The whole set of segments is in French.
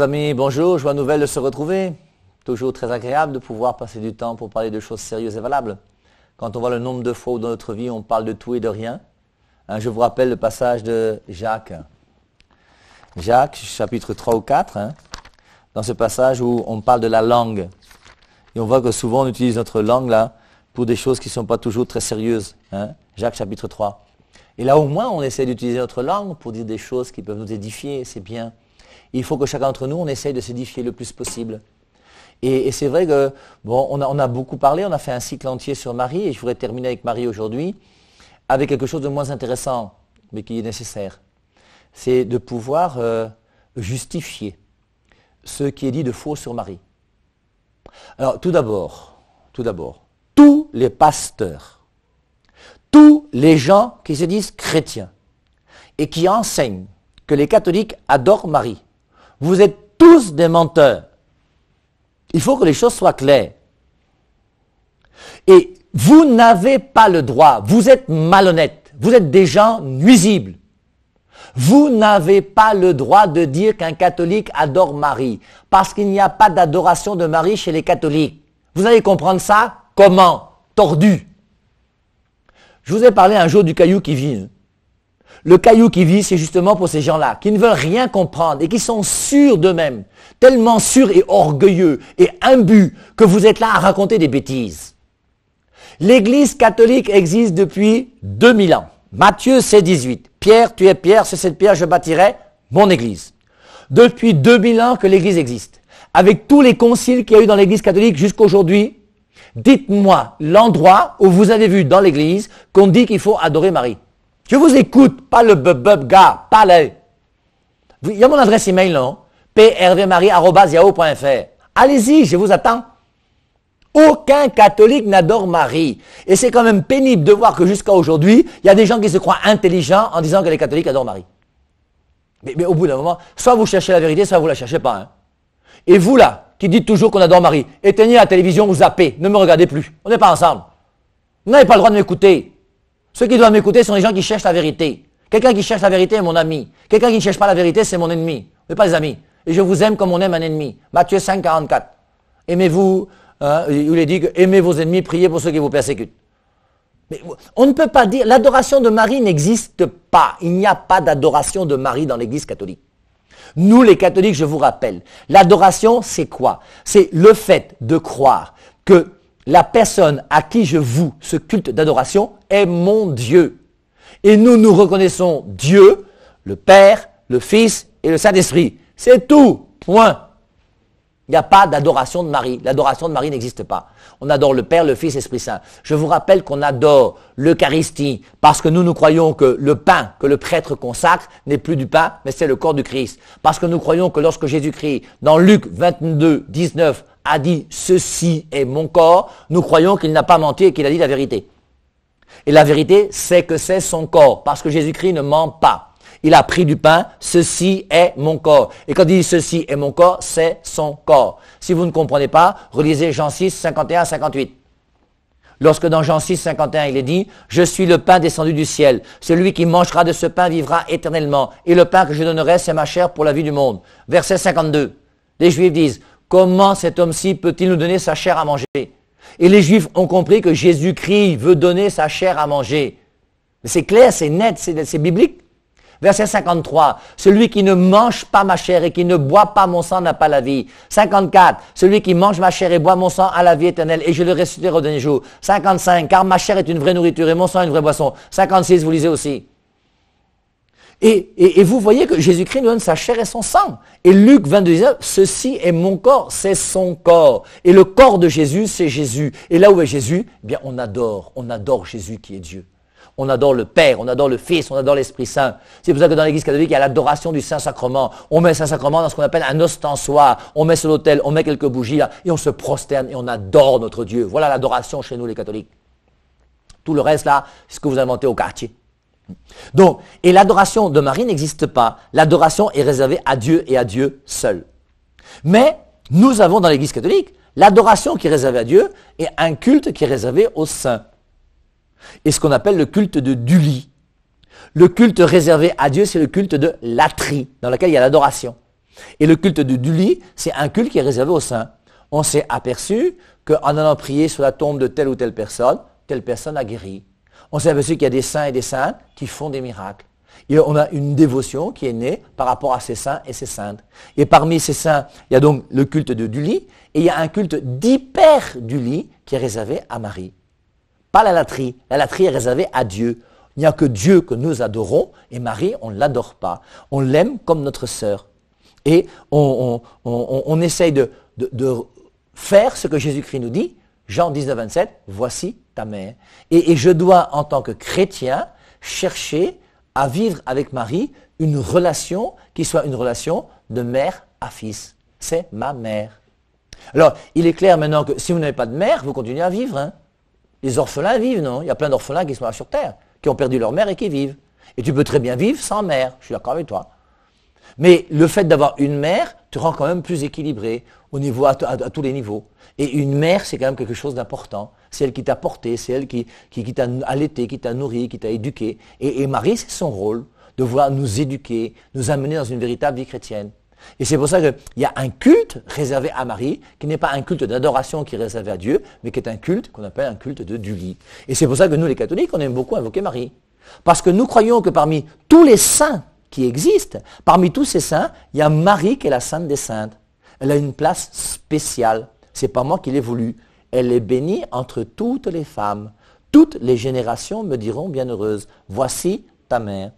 chers amis, bonjour, joie nouvelle de se retrouver. Toujours très agréable de pouvoir passer du temps pour parler de choses sérieuses et valables. Quand on voit le nombre de fois où dans notre vie on parle de tout et de rien, hein, je vous rappelle le passage de Jacques. Jacques, chapitre 3 ou 4, hein, dans ce passage où on parle de la langue. Et on voit que souvent on utilise notre langue là pour des choses qui ne sont pas toujours très sérieuses. Hein. Jacques chapitre 3. Et là au moins on essaie d'utiliser notre langue pour dire des choses qui peuvent nous édifier, c'est bien il faut que chacun d'entre nous, on essaye de s'édifier le plus possible. Et, c'est vrai que, bon, on a, beaucoup parlé, on a fait un cycle entier sur Marie, et je voudrais terminer avec Marie aujourd'hui, avec quelque chose de moins intéressant, mais qui est nécessaire. C'est de pouvoir euh, justifier ce qui est dit de faux sur Marie. Alors, tout d'abord, tout d'abord, tous les pasteurs, tous les gens qui se disent chrétiens et qui enseignent que les catholiques adorent Marie, vous êtes tous des menteurs. Il faut que les choses soient claires. Et vous n'avez pas le droit, vous êtes malhonnêtes, vous êtes des gens nuisibles. Vous n'avez pas le droit de dire qu'un catholique adore Marie, parce qu'il n'y a pas d'adoration de Marie chez les catholiques. Vous allez comprendre ça comment Tordu. Je vous ai parlé un jour du caillou qui vise. Hein. Le caillou qui vit, c'est justement pour ces gens-là, qui ne veulent rien comprendre et qui sont sûrs d'eux-mêmes, tellement sûrs et orgueilleux et imbus que vous êtes là à raconter des bêtises. L'Église catholique existe depuis 2000 ans. Matthieu, c'est 18. Pierre, tu es Pierre, c'est cette pierre, je bâtirai mon Église. Depuis 2000 ans que l'Église existe, avec tous les conciles qu'il y a eu dans l'Église catholique jusqu'aujourd'hui, dites-moi l'endroit où vous avez vu dans l'Église qu'on dit qu'il faut adorer Marie. Je vous écoute, pas le bub gars, pas le... Il y a mon adresse email, non prvmarie.yahoo.fr. Allez-y, je vous attends. Aucun catholique n'adore Marie. Et c'est quand même pénible de voir que jusqu'à aujourd'hui, il y a des gens qui se croient intelligents en disant que les catholiques adorent Marie. Mais, au bout d'un moment, soit vous cherchez la vérité, soit vous ne la cherchez pas. Hein. Et vous là, qui dites toujours qu'on adore Marie, éteignez la télévision vous zappez, ne me regardez plus. On n'est pas ensemble. Vous n'avez pas le droit de m'écouter. Ceux qui doivent m'écouter sont les gens qui cherchent la vérité. Quelqu'un qui cherche la vérité est mon ami. Quelqu'un qui ne cherche pas la vérité, c'est mon ennemi. Mais pas des amis. Et je vous aime comme on aime un ennemi. Matthieu 5, 44. Aimez-vous, hein, il est dit que aimez vos ennemis, priez pour ceux qui vous persécutent. Mais on ne peut pas dire, l'adoration de Marie n'existe pas. Il n'y a pas d'adoration de Marie dans l'Église catholique. Nous, les catholiques, je vous rappelle, l'adoration, c'est quoi C'est le fait de croire que la personne à qui je voue ce culte d'adoration est mon Dieu. Et nous nous reconnaissons Dieu, le Père, le Fils et le Saint-Esprit. C'est tout. Point. Il n'y a pas d'adoration de Marie. L'adoration de Marie n'existe pas. On adore le Père, le Fils, l'Esprit Saint. Je vous rappelle qu'on adore l'Eucharistie parce que nous, nous croyons que le pain que le prêtre consacre n'est plus du pain, mais c'est le corps du Christ. Parce que nous croyons que lorsque Jésus-Christ, dans Luc 22, 19, a dit ceci est mon corps, nous croyons qu'il n'a pas menti et qu'il a dit la vérité. Et la vérité, c'est que c'est son corps, parce que Jésus-Christ ne ment pas. Il a pris du pain, ceci est mon corps. Et quand il dit ceci est mon corps, c'est son corps. Si vous ne comprenez pas, relisez Jean 6, 51 à 58. Lorsque dans Jean 6, 51, il est dit, Je suis le pain descendu du ciel. Celui qui mangera de ce pain vivra éternellement. Et le pain que je donnerai, c'est ma chair pour la vie du monde. Verset 52. Les Juifs disent, Comment cet homme-ci peut-il nous donner sa chair à manger Et les Juifs ont compris que Jésus-Christ veut donner sa chair à manger. C'est clair, c'est net, c'est biblique. Verset 53, celui qui ne mange pas ma chair et qui ne boit pas mon sang n'a pas la vie. 54, celui qui mange ma chair et boit mon sang a la vie éternelle et je le ressusciterai au dernier jour. 55, car ma chair est une vraie nourriture et mon sang est une vraie boisson. 56, vous lisez aussi. Et, vous voyez que Jésus-Christ nous donne sa chair et son sang. Et Luc 22, dit « ceci est mon corps, c'est son corps. Et le corps de Jésus, c'est Jésus. Et là où est Jésus eh bien, on adore, on adore Jésus qui est Dieu. On adore le Père, on adore le Fils, on adore l'Esprit Saint. C'est pour ça que dans l'Église catholique, il y a l'adoration du Saint-Sacrement. On met le Saint-Sacrement dans ce qu'on appelle un ostensoir. On met sur l'autel, on met quelques bougies là, et on se prosterne et on adore notre Dieu. Voilà l'adoration chez nous les catholiques. Tout le reste là, c'est ce que vous inventez au quartier. Donc, et l'adoration de Marie n'existe pas. L'adoration est réservée à Dieu et à Dieu seul. Mais nous avons dans l'Église catholique l'adoration qui est réservée à Dieu et un culte qui est réservé aux saints. Et ce qu'on appelle le culte de Dully. Le culte réservé à Dieu, c'est le culte de l'atrie, dans lequel il y a l'adoration. Et le culte de Dully, c'est un culte qui est réservé aux saints. On s'est aperçu qu'en allant prier sur la tombe de telle ou telle personne, telle personne a guéri on s'est aperçu qu'il y a des saints et des saintes qui font des miracles. Et on a une dévotion qui est née par rapport à ces saints et ces saintes. Et parmi ces saints, il y a donc le culte de lit, et il y a un culte d'hyper lit qui est réservé à Marie. Pas la latrie. La latrie est réservée à Dieu. Il n'y a que Dieu que nous adorons, et Marie, on ne l'adore pas. On l'aime comme notre sœur. Et on, essaye de faire ce que Jésus-Christ nous dit, Jean 19, 27, voici ta mère. Et, je dois, en tant que chrétien, chercher à vivre avec Marie une relation qui soit une relation de mère à fils. C'est ma mère. Alors, il est clair maintenant que si vous n'avez pas de mère, vous continuez à vivre. Hein. Les orphelins vivent, non Il y a plein d'orphelins qui sont là sur Terre, qui ont perdu leur mère et qui vivent. Et tu peux très bien vivre sans mère, je suis d'accord avec toi. Mais le fait d'avoir une mère te rend quand même plus équilibré au niveau, à, tous les niveaux. Et une mère, c'est quand même quelque chose d'important. C'est elle qui t'a porté, c'est elle qui, t'a allaité, qui t'a nourri, qui t'a éduqué. Et, Marie, c'est son rôle de vouloir nous éduquer, nous amener dans une véritable vie chrétienne. Et c'est pour ça qu'il y a un culte réservé à Marie, qui n'est pas un culte d'adoration qui est réservé à Dieu, mais qui est un culte qu'on appelle un culte de lit. Et c'est pour ça que nous, les catholiques, on aime beaucoup invoquer Marie. Parce que nous croyons que parmi tous les saints qui existent, parmi tous ces saints, il y a Marie qui est la sainte des saintes. Elle a une place spéciale. C'est pas moi qui l'ai voulu. Elle est bénie entre toutes les femmes. Toutes les générations me diront bienheureuse, voici ta mère.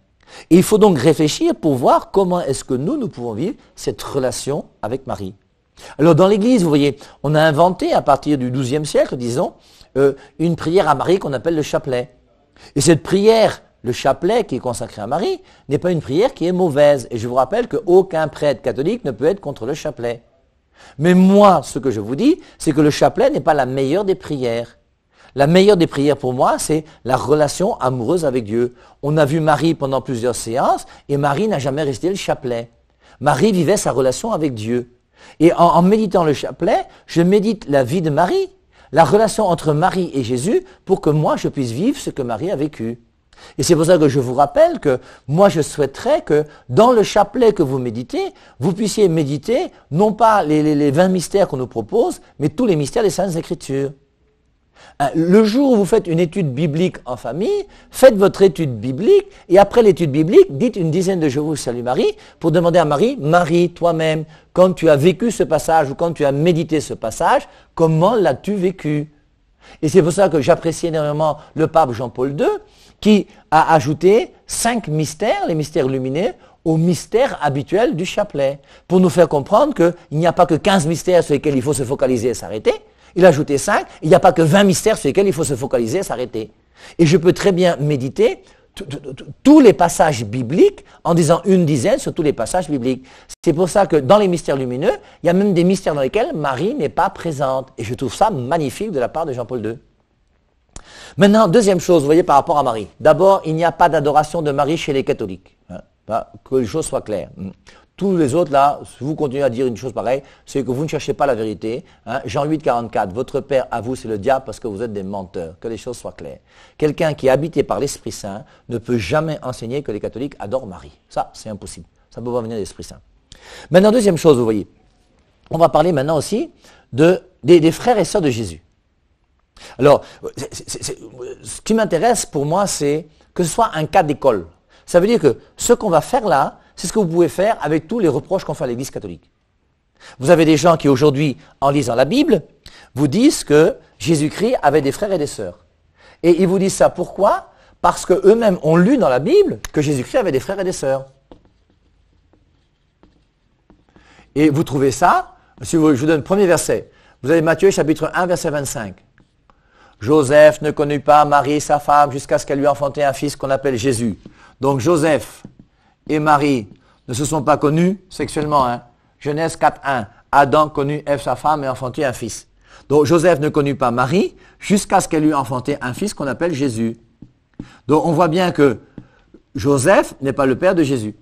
il faut donc réfléchir pour voir comment est-ce que nous, nous pouvons vivre cette relation avec Marie. Alors dans l'Église, vous voyez, on a inventé à partir du XIIe siècle, disons, euh, une prière à Marie qu'on appelle le chapelet. Et cette prière, le chapelet qui est consacré à Marie, n'est pas une prière qui est mauvaise. Et je vous rappelle qu'aucun prêtre catholique ne peut être contre le chapelet. Mais moi, ce que je vous dis, c'est que le chapelet n'est pas la meilleure des prières. La meilleure des prières pour moi, c'est la relation amoureuse avec Dieu. On a vu Marie pendant plusieurs séances et Marie n'a jamais resté le chapelet. Marie vivait sa relation avec Dieu. Et en, méditant le chapelet, je médite la vie de Marie, la relation entre Marie et Jésus, pour que moi je puisse vivre ce que Marie a vécu. Et c'est pour ça que je vous rappelle que moi je souhaiterais que dans le chapelet que vous méditez, vous puissiez méditer non pas les, 20 mystères qu'on nous propose, mais tous les mystères des Saintes Écritures. Euh, le jour où vous faites une étude biblique en famille, faites votre étude biblique et après l'étude biblique, dites une dizaine de Je vous salue Marie pour demander à Marie, Marie, toi-même, quand tu as vécu ce passage ou quand tu as médité ce passage, comment l'as-tu vécu Et c'est pour ça que j'apprécie énormément le pape Jean-Paul II qui a ajouté cinq mystères, les mystères lumineux, au mystère habituel du chapelet, pour nous faire comprendre qu'il n'y a pas que 15 mystères sur lesquels il faut se focaliser et s'arrêter. Il a ajouté cinq, il n'y a pas que 20 mystères sur lesquels il faut se focaliser et s'arrêter. Et je peux très bien méditer tous les passages bibliques en disant une dizaine sur tous les passages bibliques. C'est pour ça que dans les mystères lumineux, il y a même des mystères dans lesquels Marie n'est pas présente. Et je trouve ça magnifique de la part de Jean-Paul II. Maintenant, deuxième chose, vous voyez, par rapport à Marie. D'abord, il n'y a pas d'adoration de Marie chez les catholiques. Hein, hein, que les choses soient claires. Hmm. Tous les autres, là, si vous continuez à dire une chose pareille, c'est que vous ne cherchez pas la vérité. Hein, Jean 8, 44, votre Père à vous, c'est le diable parce que vous êtes des menteurs. Que les choses soient claires. Quelqu'un qui est habité par l'Esprit Saint ne peut jamais enseigner que les catholiques adorent Marie. Ça, c'est impossible. Ça ne peut pas venir de l'Esprit Saint. Maintenant, deuxième chose, vous voyez. On va parler maintenant aussi des frères et sœurs de Jésus. Alors, ce qui m'intéresse pour moi, c'est que ce soit un cas d'école. Ça veut dire que ce qu'on va faire là, c'est ce que vous pouvez faire avec tous les reproches qu'on fait à l'Église catholique. Vous avez des gens qui aujourd'hui, en lisant la Bible, vous disent que Jésus-Christ avait des frères et des sœurs. Et ils vous disent ça pourquoi Parce qu'eux-mêmes ont lu dans la Bible que Jésus-Christ avait des frères et des sœurs. Et vous trouvez ça, je vous donne le premier verset. Vous avez Matthieu chapitre 1, verset 25. Joseph ne connut pas Marie, sa femme, jusqu'à ce qu'elle lui enfanté un fils qu'on appelle Jésus. Donc Joseph et Marie ne se sont pas connus sexuellement. Hein. Genèse 4.1. Adam connut Ève, sa femme, et enfanté un fils. Donc Joseph ne connut pas Marie jusqu'à ce qu'elle lui enfanté un fils qu'on appelle Jésus. Donc on voit bien que Joseph n'est pas le père de Jésus.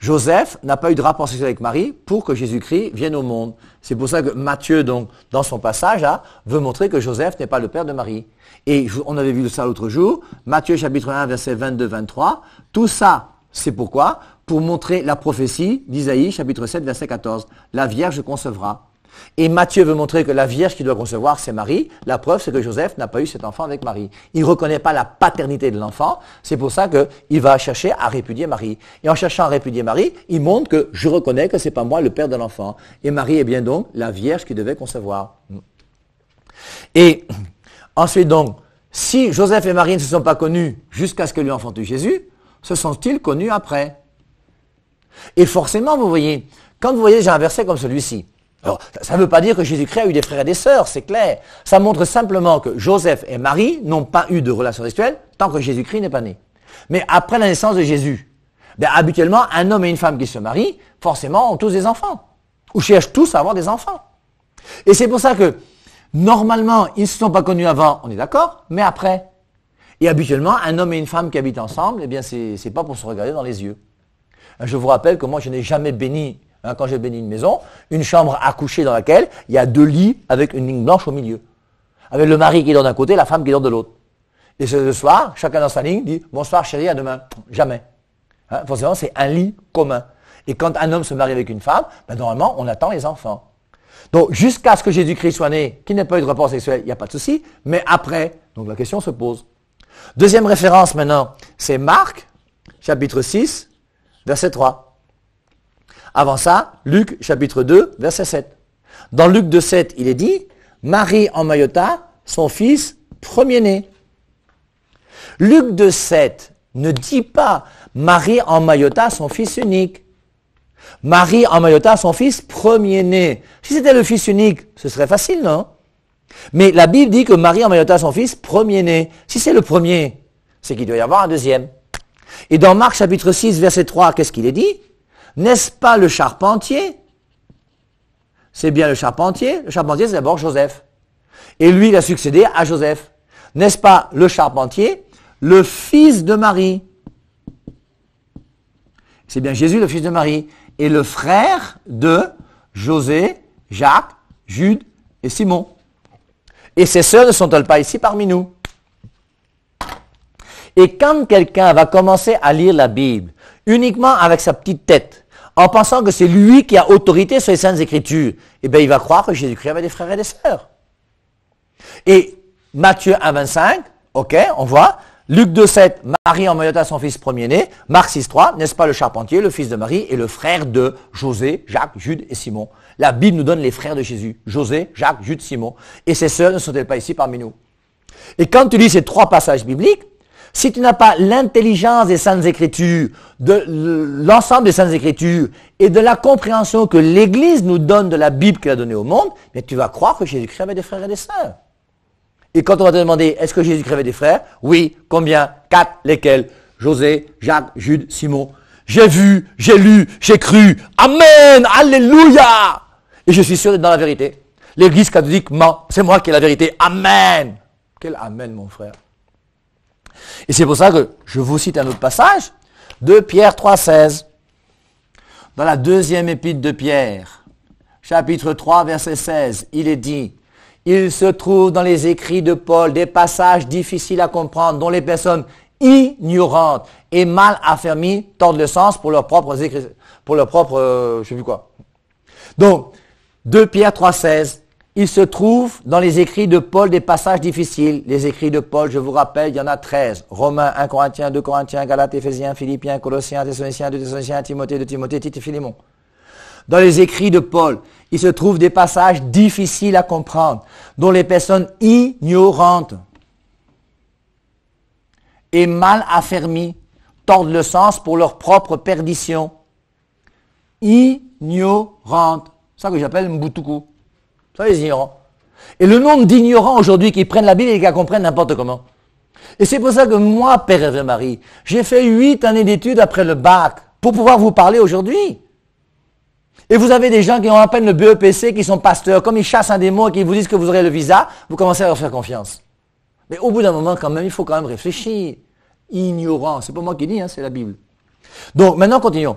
Joseph n'a pas eu de rapport sexuel avec Marie pour que Jésus-Christ vienne au monde. C'est pour ça que Matthieu, donc, dans son passage, veut montrer que Joseph n'est pas le père de Marie. Et on avait vu ça l'autre jour, Matthieu chapitre 1, verset 22-23. Tout ça, c'est pourquoi Pour montrer la prophétie d'Isaïe chapitre 7, verset 14. La Vierge concevra. Et Matthieu veut montrer que la Vierge qui doit concevoir, c'est Marie. La preuve, c'est que Joseph n'a pas eu cet enfant avec Marie. Il ne reconnaît pas la paternité de l'enfant. C'est pour ça qu'il va chercher à répudier Marie. Et en cherchant à répudier Marie, il montre que je reconnais que ce n'est pas moi le père de l'enfant. Et Marie est bien donc la Vierge qui devait concevoir. Et ensuite donc, si Joseph et Marie ne se sont pas connus jusqu'à ce que lui eût Jésus, se sont-ils connus après Et forcément, vous voyez, quand vous voyez, j'ai un verset comme celui-ci, alors, ça ne veut pas dire que Jésus-Christ a eu des frères et des sœurs, c'est clair. Ça montre simplement que Joseph et Marie n'ont pas eu de relation sexuelle tant que Jésus-Christ n'est pas né. Mais après la naissance de Jésus, ben, habituellement, un homme et une femme qui se marient, forcément, ont tous des enfants. Ou cherchent tous à avoir des enfants. Et c'est pour ça que, normalement, ils ne se sont pas connus avant, on est d'accord, mais après. Et habituellement, un homme et une femme qui habitent ensemble, eh bien, c'est, pas pour se regarder dans les yeux. Je vous rappelle que moi, je n'ai jamais béni Hein, quand j'ai béni une maison, une chambre à coucher dans laquelle il y a deux lits avec une ligne blanche au milieu. Avec le mari qui dort d'un côté, la femme qui dort de l'autre. Et ce soir, chacun dans sa ligne dit bonsoir chérie, à demain. Jamais. Hein, forcément, c'est un lit commun. Et quand un homme se marie avec une femme, ben, normalement, on attend les enfants. Donc, jusqu'à ce que Jésus-Christ soit né, qu'il n'ait pas eu de rapport sexuel, il n'y a pas de souci. Mais après, donc la question se pose. Deuxième référence maintenant, c'est Marc, chapitre 6, verset 3. Avant ça, Luc chapitre 2, verset 7. Dans Luc 2, 7, il est dit, Marie en maillota, son fils premier-né. Luc 2, 7 ne dit pas Marie en maïota, son fils unique. Marie en maïota, son fils premier-né. Si c'était le fils unique, ce serait facile, non Mais la Bible dit que Marie en maillota, son fils premier-né. Si c'est le premier, c'est qu'il doit y avoir un deuxième. Et dans Marc chapitre 6, verset 3, qu'est-ce qu'il est dit n'est-ce pas le charpentier C'est bien le charpentier. Le charpentier, c'est d'abord Joseph. Et lui, il a succédé à Joseph. N'est-ce pas le charpentier Le fils de Marie. C'est bien Jésus, le fils de Marie. Et le frère de José, Jacques, Jude et Simon. Et ses sœurs ne sont-elles pas ici parmi nous Et quand quelqu'un va commencer à lire la Bible uniquement avec sa petite tête, en pensant que c'est lui qui a autorité sur les Saintes Écritures, eh bien, il va croire que Jésus-Christ avait des frères et des sœurs. Et Matthieu 1, 25, ok, on voit, Luc 2, 7, Marie à son fils premier-né, Marc 6, 3, n'est-ce pas le charpentier, le fils de Marie et le frère de José, Jacques, Jude et Simon. La Bible nous donne les frères de Jésus, José, Jacques, Jude, Simon. Et ses sœurs ne sont-elles pas ici parmi nous Et quand tu lis ces trois passages bibliques, si tu n'as pas l'intelligence des Saintes Écritures, de l'ensemble des Saintes Écritures et de la compréhension que l'Église nous donne de la Bible qu'elle a donnée au monde, mais tu vas croire que Jésus-Christ avait des frères et des sœurs. Et quand on va te demander, est-ce que Jésus-Christ avait des frères Oui, combien Quatre, lesquels José, Jacques, Jude, Simon. J'ai vu, j'ai lu, j'ai cru. Amen, Alléluia Et je suis sûr d'être dans la vérité. L'Église catholique ment. C'est moi qui ai la vérité. Amen. Quel Amen, mon frère et c'est pour ça que je vous cite un autre passage de Pierre 3,16. Dans la deuxième épître de Pierre, chapitre 3, verset 16, il est dit, il se trouve dans les écrits de Paul des passages difficiles à comprendre dont les personnes ignorantes et mal affermies tordent le sens pour leurs propres écrits, pour leurs propres, euh, je ne sais plus quoi. Donc, 2 Pierre 3,16, il se trouve dans les écrits de Paul des passages difficiles. Les écrits de Paul, je vous rappelle, il y en a 13. Romains, 1 Corinthiens, 2 Corinthiens, Galates, Éphésiens, Philippiens, Colossiens, Thessaloniciens, 2 Thessaloniciens, Timothée, 2 Timothée, Tite et Philémon. Dans les écrits de Paul, il se trouve des passages difficiles à comprendre, dont les personnes ignorantes et mal affermies tordent le sens pour leur propre perdition. Ignorantes. C'est ça que j'appelle Mbutuku les ignorants. Et le nombre d'ignorants aujourd'hui qui prennent la Bible et qui la comprennent n'importe comment. Et c'est pour ça que moi, Père et Marie, j'ai fait huit années d'études après le bac pour pouvoir vous parler aujourd'hui. Et vous avez des gens qui ont à peine le BEPC, qui sont pasteurs, comme ils chassent un démon et qui vous disent que vous aurez le visa, vous commencez à leur faire confiance. Mais au bout d'un moment, quand même, il faut quand même réfléchir. Ignorant, c'est pas moi qui dis, hein, c'est la Bible. Donc, maintenant, continuons.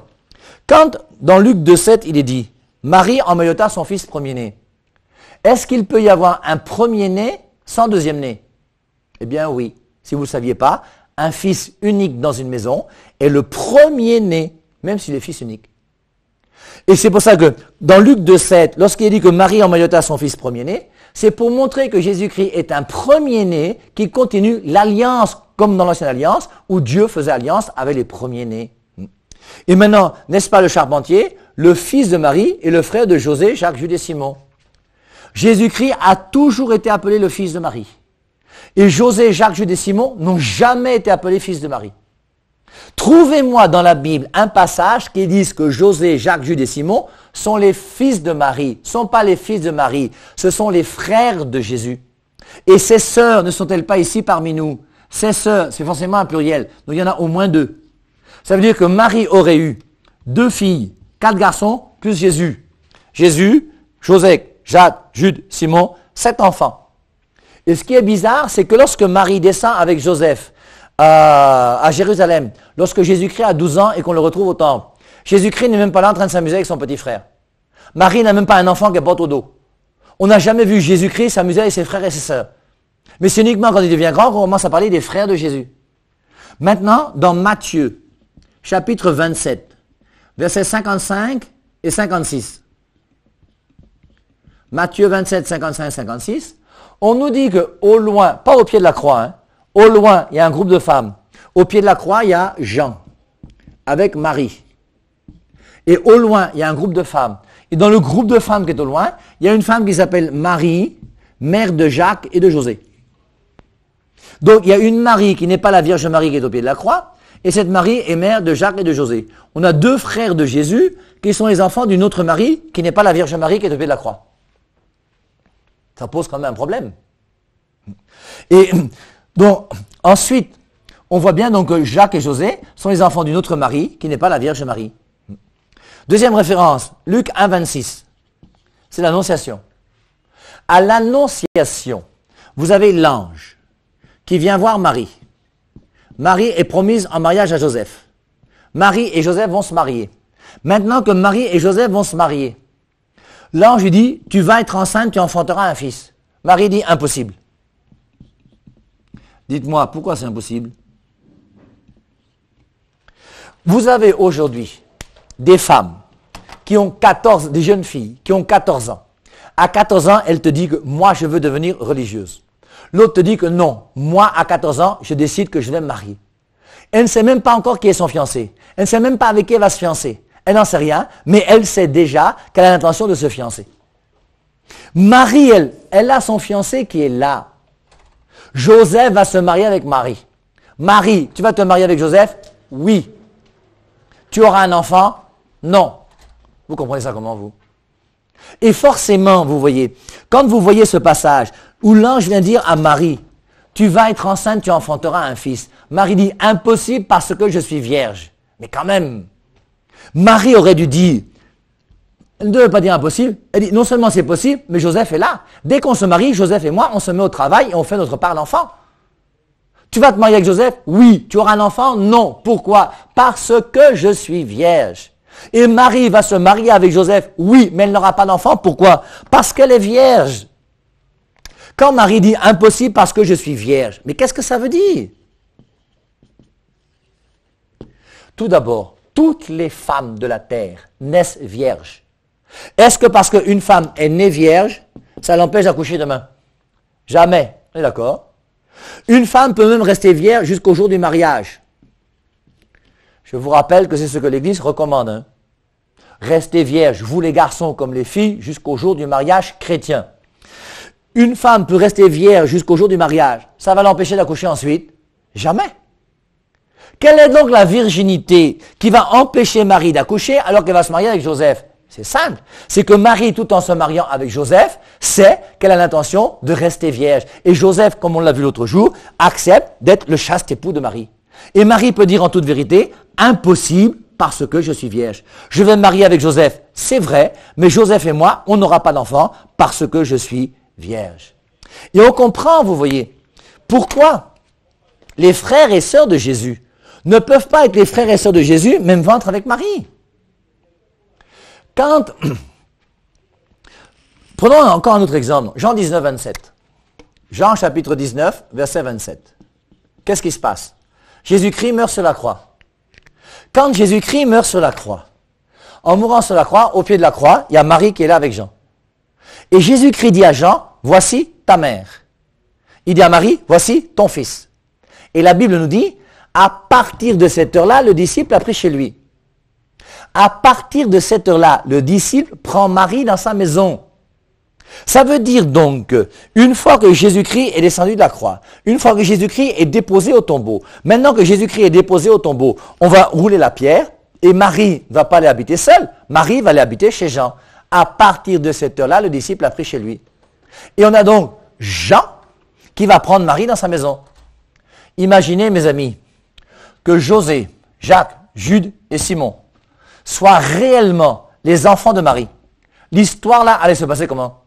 Quand, dans Luc 2.7, il est dit, Marie emmaillota son fils premier-né. Est-ce qu'il peut y avoir un premier-né sans deuxième-né Eh bien oui, si vous ne le saviez pas, un fils unique dans une maison est le premier-né, même s'il est fils unique. Et c'est pour ça que dans Luc 2,7, lorsqu'il dit que Marie emmaillota son fils premier-né, c'est pour montrer que Jésus-Christ est un premier-né qui continue l'alliance, comme dans l'ancienne alliance, où Dieu faisait alliance avec les premiers-nés. Et maintenant, n'est-ce pas le charpentier, le fils de Marie et le frère de José, Jacques, Judas, Simon Jésus-Christ a toujours été appelé le fils de Marie. Et José, Jacques, Judas et Simon n'ont jamais été appelés fils de Marie. Trouvez-moi dans la Bible un passage qui dise que José, Jacques, Judas et Simon sont les fils de Marie, ne sont pas les fils de Marie, ce sont les frères de Jésus. Et ses sœurs ne sont-elles pas ici parmi nous Ses sœurs, c'est forcément un pluriel, donc il y en a au moins deux. Ça veut dire que Marie aurait eu deux filles, quatre garçons, plus Jésus. Jésus, José, Jacques, Jude, Simon, sept enfants. Et ce qui est bizarre, c'est que lorsque Marie descend avec Joseph euh, à Jérusalem, lorsque Jésus-Christ a 12 ans et qu'on le retrouve au temple, Jésus-Christ n'est même pas là en train de s'amuser avec son petit frère. Marie n'a même pas un enfant qu'elle porte au dos. On n'a jamais vu Jésus-Christ s'amuser avec ses frères et ses sœurs. Mais c'est uniquement quand il devient grand qu'on commence à parler des frères de Jésus. Maintenant, dans Matthieu, chapitre 27, versets 55 et 56. Matthieu 27, 55, 56, on nous dit que au loin, pas au pied de la croix, hein, au loin, il y a un groupe de femmes. Au pied de la croix, il y a Jean avec Marie. Et au loin, il y a un groupe de femmes. Et dans le groupe de femmes qui est au loin, il y a une femme qui s'appelle Marie, mère de Jacques et de José. Donc il y a une Marie qui n'est pas la Vierge Marie qui est au pied de la croix, et cette Marie est mère de Jacques et de José. On a deux frères de Jésus qui sont les enfants d'une autre Marie qui n'est pas la Vierge Marie qui est au pied de la croix. Ça pose quand même un problème. Et donc, ensuite, on voit bien donc que Jacques et José sont les enfants d'une autre Marie qui n'est pas la Vierge Marie. Deuxième référence, Luc 1, 26. C'est l'Annonciation. À l'Annonciation, vous avez l'ange qui vient voir Marie. Marie est promise en mariage à Joseph. Marie et Joseph vont se marier. Maintenant que Marie et Joseph vont se marier, L'ange lui dit, tu vas être enceinte, tu enfanteras un fils. Marie dit, impossible. Dites-moi, pourquoi c'est impossible Vous avez aujourd'hui des femmes qui ont 14, des jeunes filles qui ont 14 ans. À 14 ans, elle te dit que moi, je veux devenir religieuse. L'autre te dit que non, moi, à 14 ans, je décide que je vais me marier. Elle ne sait même pas encore qui est son fiancé. Elle ne sait même pas avec qui elle va se fiancer. Elle n'en sait rien, mais elle sait déjà qu'elle a l'intention de se fiancer. Marie, elle, elle a son fiancé qui est là. Joseph va se marier avec Marie. Marie, tu vas te marier avec Joseph Oui. Tu auras un enfant Non. Vous comprenez ça comment vous Et forcément, vous voyez, quand vous voyez ce passage où l'ange vient dire à Marie, tu vas être enceinte, tu enfanteras un fils. Marie dit, impossible parce que je suis vierge. Mais quand même, Marie aurait dû dire, elle ne devait pas dire impossible. Elle dit, non seulement c'est possible, mais Joseph est là. Dès qu'on se marie, Joseph et moi, on se met au travail et on fait notre part d'enfant. Tu vas te marier avec Joseph Oui. Tu auras un enfant Non. Pourquoi Parce que je suis vierge. Et Marie va se marier avec Joseph Oui, mais elle n'aura pas d'enfant. Pourquoi Parce qu'elle est vierge. Quand Marie dit impossible parce que je suis vierge, mais qu'est-ce que ça veut dire Tout d'abord, toutes les femmes de la terre naissent vierges. Est-ce que parce qu'une femme est née vierge, ça l'empêche d'accoucher demain Jamais. On est d'accord Une femme peut même rester vierge jusqu'au jour du mariage. Je vous rappelle que c'est ce que l'Église recommande. Hein. Restez vierge, vous les garçons comme les filles, jusqu'au jour du mariage chrétien. Une femme peut rester vierge jusqu'au jour du mariage. Ça va l'empêcher d'accoucher ensuite Jamais. Quelle est donc la virginité qui va empêcher Marie d'accoucher alors qu'elle va se marier avec Joseph C'est simple. C'est que Marie, tout en se mariant avec Joseph, sait qu'elle a l'intention de rester vierge. Et Joseph, comme on l'a vu l'autre jour, accepte d'être le chaste époux de Marie. Et Marie peut dire en toute vérité, impossible parce que je suis vierge. Je vais me marier avec Joseph, c'est vrai, mais Joseph et moi, on n'aura pas d'enfant parce que je suis vierge. Et on comprend, vous voyez, pourquoi les frères et sœurs de Jésus ne peuvent pas être les frères et sœurs de Jésus, même ventre avec Marie. Quand, prenons encore un autre exemple, Jean 19, 27. Jean chapitre 19, verset 27. Qu'est-ce qui se passe Jésus-Christ meurt sur la croix. Quand Jésus-Christ meurt sur la croix, en mourant sur la croix, au pied de la croix, il y a Marie qui est là avec Jean. Et Jésus-Christ dit à Jean, voici ta mère. Il dit à Marie, voici ton fils. Et la Bible nous dit à partir de cette heure-là, le disciple a pris chez lui. À partir de cette heure-là, le disciple prend Marie dans sa maison. Ça veut dire donc une fois que Jésus-Christ est descendu de la croix, une fois que Jésus-Christ est déposé au tombeau, maintenant que Jésus-Christ est déposé au tombeau, on va rouler la pierre et Marie ne va pas aller habiter seule. Marie va aller habiter chez Jean. À partir de cette heure-là, le disciple a pris chez lui. Et on a donc Jean qui va prendre Marie dans sa maison. Imaginez, mes amis, que José, Jacques, Jude et Simon soient réellement les enfants de Marie, l'histoire là allait se passer comment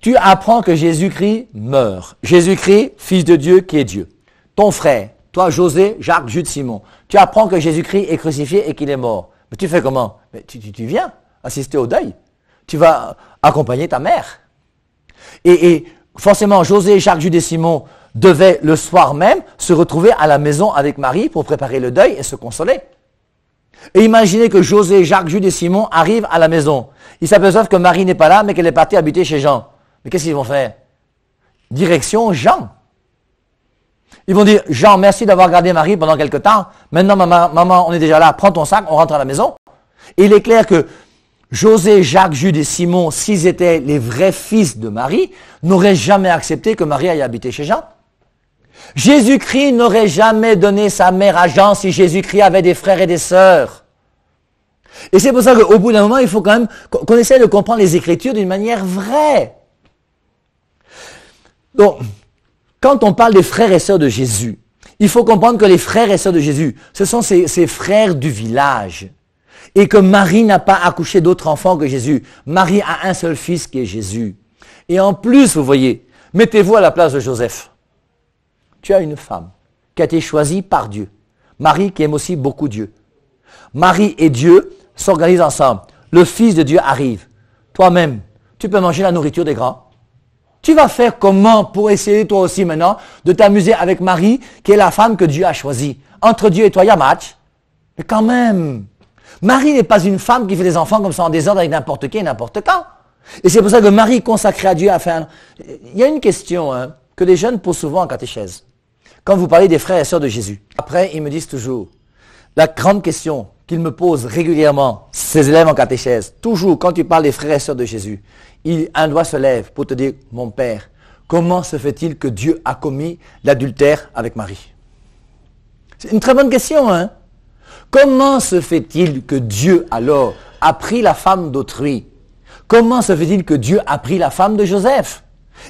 Tu apprends que Jésus-Christ meurt. Jésus-Christ, fils de Dieu qui est Dieu. Ton frère, toi José, Jacques, Jude, Simon, tu apprends que Jésus-Christ est crucifié et qu'il est mort. Mais tu fais comment tu, viens assister au deuil. Tu vas accompagner ta mère. Et, et forcément, José, Jacques, Jude et Simon devait le soir même se retrouver à la maison avec Marie pour préparer le deuil et se consoler. Et imaginez que José, Jacques, Jude et Simon arrivent à la maison. Ils s'aperçoivent que Marie n'est pas là, mais qu'elle est partie habiter chez Jean. Mais qu'est-ce qu'ils vont faire Direction Jean. Ils vont dire, Jean, merci d'avoir gardé Marie pendant quelque temps. Maintenant, maman, maman, on est déjà là. Prends ton sac, on rentre à la maison. Et il est clair que José, Jacques, Jude et Simon, s'ils étaient les vrais fils de Marie, n'auraient jamais accepté que Marie aille habiter chez Jean. Jésus-Christ n'aurait jamais donné sa mère à Jean si Jésus-Christ avait des frères et des sœurs. Et c'est pour ça qu'au bout d'un moment, il faut quand même qu'on essaie de comprendre les Écritures d'une manière vraie. Donc, quand on parle des frères et sœurs de Jésus, il faut comprendre que les frères et sœurs de Jésus, ce sont ses, frères du village. Et que Marie n'a pas accouché d'autres enfants que Jésus. Marie a un seul fils qui est Jésus. Et en plus, vous voyez, mettez-vous à la place de Joseph tu as une femme qui a été choisie par Dieu. Marie qui aime aussi beaucoup Dieu. Marie et Dieu s'organisent ensemble. Le Fils de Dieu arrive. Toi-même, tu peux manger la nourriture des grands. Tu vas faire comment pour essayer toi aussi maintenant de t'amuser avec Marie, qui est la femme que Dieu a choisie. Entre Dieu et toi, il y a match. Mais quand même, Marie n'est pas une femme qui fait des enfants comme ça en désordre avec n'importe qui et n'importe quand. Et c'est pour ça que Marie consacrée à Dieu a fait un... Il y a une question hein, que les jeunes posent souvent en catéchèse. Quand vous parlez des frères et sœurs de Jésus, après, ils me disent toujours, la grande question qu'ils me posent régulièrement, ces élèves en catéchèse, toujours quand tu parles des frères et sœurs de Jésus, il, un doigt se lève pour te dire, mon Père, comment se fait-il que Dieu a commis l'adultère avec Marie C'est une très bonne question, hein Comment se fait-il que Dieu, alors, a pris la femme d'autrui Comment se fait-il que Dieu a pris la femme de Joseph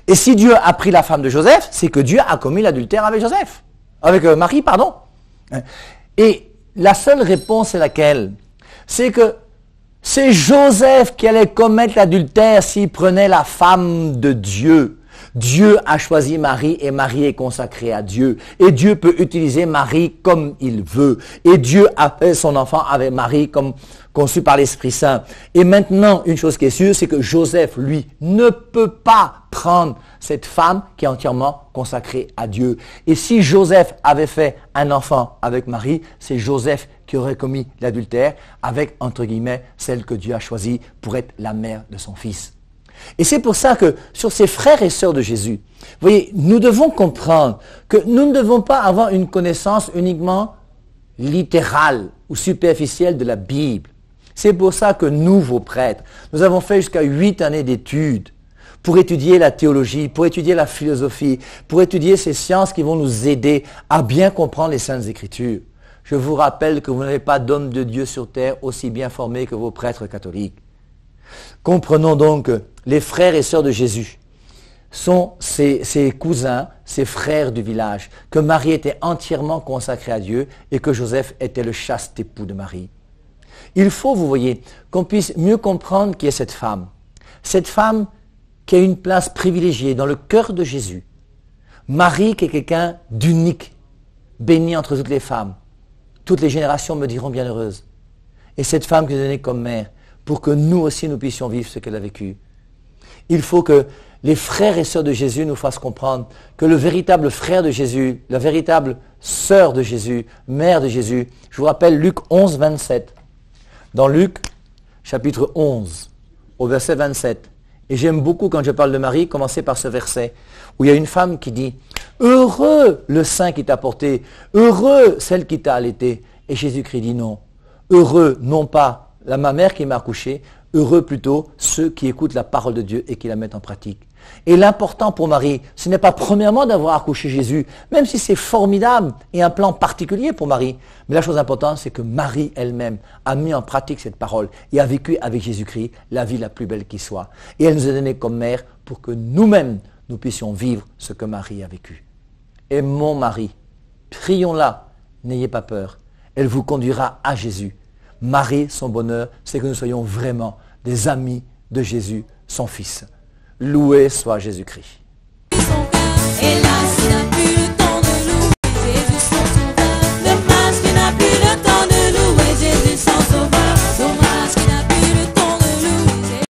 et si Dieu a pris la femme de Joseph, c'est que Dieu a commis l'adultère avec Joseph, avec euh, Marie, pardon. Hein. Et la seule réponse est laquelle C'est que c'est Joseph qui allait commettre l'adultère s'il prenait la femme de Dieu. Dieu a choisi Marie et Marie est consacrée à Dieu. Et Dieu peut utiliser Marie comme il veut. Et Dieu a fait son enfant avec Marie comme conçu par l'Esprit Saint. Et maintenant, une chose qui est sûre, c'est que Joseph, lui, ne peut pas prendre cette femme qui est entièrement consacrée à Dieu. Et si Joseph avait fait un enfant avec Marie, c'est Joseph qui aurait commis l'adultère avec, entre guillemets, celle que Dieu a choisie pour être la mère de son fils. Et c'est pour ça que sur ces frères et sœurs de Jésus, vous voyez, nous devons comprendre que nous ne devons pas avoir une connaissance uniquement littérale ou superficielle de la Bible, c'est pour ça que nous, vos prêtres, nous avons fait jusqu'à huit années d'études pour étudier la théologie, pour étudier la philosophie, pour étudier ces sciences qui vont nous aider à bien comprendre les Saintes Écritures. Je vous rappelle que vous n'avez pas d'homme de Dieu sur terre aussi bien formé que vos prêtres catholiques. Comprenons donc que les frères et sœurs de Jésus sont ses, ses, cousins, ses frères du village, que Marie était entièrement consacrée à Dieu et que Joseph était le chaste époux de Marie. Il faut, vous voyez, qu'on puisse mieux comprendre qui est cette femme. Cette femme qui a une place privilégiée dans le cœur de Jésus. Marie qui est quelqu'un d'unique, béni entre toutes les femmes. Toutes les générations me diront bienheureuse. Et cette femme qui est donnée comme mère, pour que nous aussi nous puissions vivre ce qu'elle a vécu. Il faut que les frères et sœurs de Jésus nous fassent comprendre que le véritable frère de Jésus, la véritable sœur de Jésus, mère de Jésus, je vous rappelle Luc 11, 27, dans Luc chapitre 11, au verset 27. Et j'aime beaucoup quand je parle de Marie, commencer par ce verset, où il y a une femme qui dit, Heureux le sein qui t'a porté, heureux celle qui t'a allaité. Et Jésus-Christ dit non. Heureux non pas la ma mère qui m'a accouché, Heureux plutôt ceux qui écoutent la parole de Dieu et qui la mettent en pratique. Et l'important pour Marie, ce n'est pas premièrement d'avoir accouché Jésus, même si c'est formidable et un plan particulier pour Marie. Mais la chose importante, c'est que Marie elle-même a mis en pratique cette parole et a vécu avec Jésus-Christ la vie la plus belle qui soit. Et elle nous a donné comme mère pour que nous-mêmes, nous puissions vivre ce que Marie a vécu. Et mon Marie, prions-la, n'ayez pas peur. Elle vous conduira à Jésus Marie, son bonheur, c'est que nous soyons vraiment des amis de Jésus, son Fils. Loué soit Jésus-Christ.